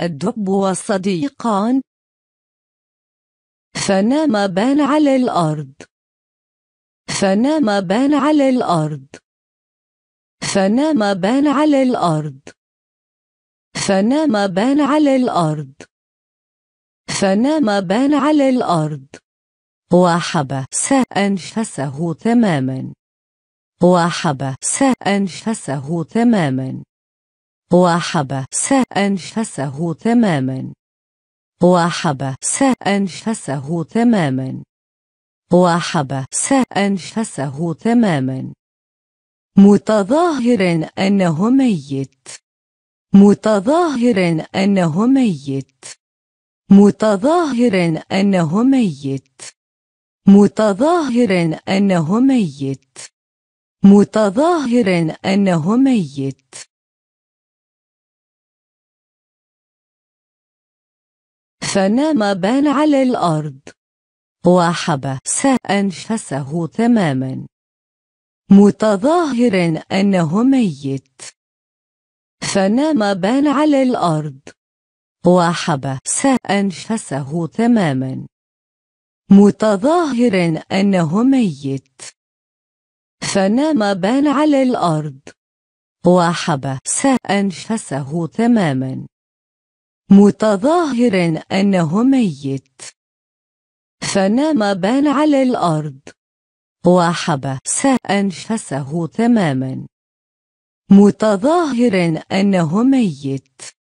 الدب والصديقان فنام بان على الأرض فنام بان على الأرض فنام بان على الأرض فنام بان على الأرض فنام بان على الأرض وحبس أنفسه تماما وحبس أنفسه تماما وحبس أنفسه تماما وحبس أنفسه تماما وحبس أنفسه تماما متظاهرا أنه ميت متظاهرا أنه ميت متظاهرا أنه ميت متظاهرا أنه ميت متظاهرا أنه ميت فنام بان على الأرض وحبس أنفسه تماما متظاهرا أنه ميت فنام بان على الأرض وحبس أنفسه تماما متظاهرا أنه ميت فنام بان على الأرض وحبس أنفسه تماما متظاهرا أنه ميت فنام بان على الأرض وحبس أنفسه تماما متظاهرا أنه ميت